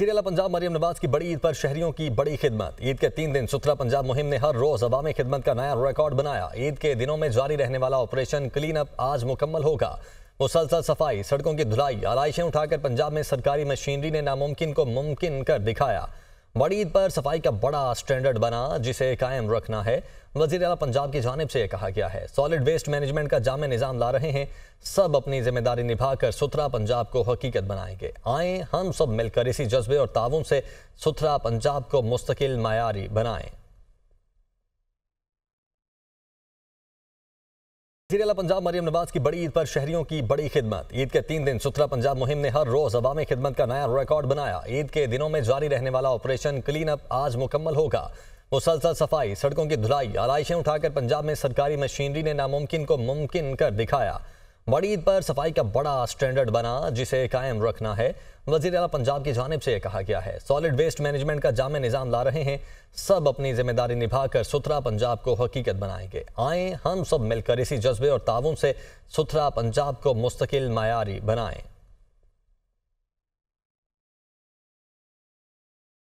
वजीर पंजाब मरियम नवाज की बड़ी ईद पर शहरियों की बड़ी खिदमत ईद के तीन दिन सुथरा पंजाब मुहिम ने हर रोज अवामी खिदमत का नया रिकॉर्ड बनाया ईद के दिनों में जारी रहने वाला ऑपरेशन क्लीन अप आज मुकम्मल होगा मुसलसल सफाई सड़कों की धुलाई आलाइशें उठाकर पंजाब में सरकारी मशीनरी ने नामुमकिन को मुमकिन कर दिखाया बड़ी ईद पर सफाई का बड़ा स्टैंडर्ड बना जिसे कायम रखना है वजी अला पंजाब की जानब से यह कहा गया है सॉलिड वेस्ट मैनेजमेंट का जाम निज़ाम ला रहे हैं सब अपनी जिम्मेदारी निभा कर सुथरा पंजाब को हकीकत बनाएंगे आए हम सब मिलकर इसी जज्बे और ताउन से सुथरा पंजाब को मुस्तकिल मयारी बनाएं सीरियल पंजाब मरियम नवाज की बड़ी ईद पर शहरियों की बड़ी खिदमत ईद के तीन दिन सुथरा पंजाब मुहिम ने हर रोज अवामी खिदमत का नया रिकॉर्ड बनाया ईद के दिनों में जारी रहने वाला ऑपरेशन क्लीन अप आज मुकम्मल होगा मुसलसल सफाई सड़कों की धुलाई आलाइशें उठाकर पंजाब में सरकारी मशीनरी ने नामुमकिन को मुमकिन कर दिखाया बड़ी ईद पर सफाई का बड़ा स्टैंडर्ड बना जिसे कायम रखना है वजीर अला पंजाब की जानब से यह कहा गया है सॉलिड वेस्ट मैनेजमेंट का जाम निज़ाम ला रहे हैं सब अपनी जिम्मेदारी निभा कर सुथरा पंजाब को हकीकत बनाएंगे आएँ हम सब मिलकर इसी जज्बे और ताउन से सुथरा पंजाब को मुस्तकिल मयारी बनाएँ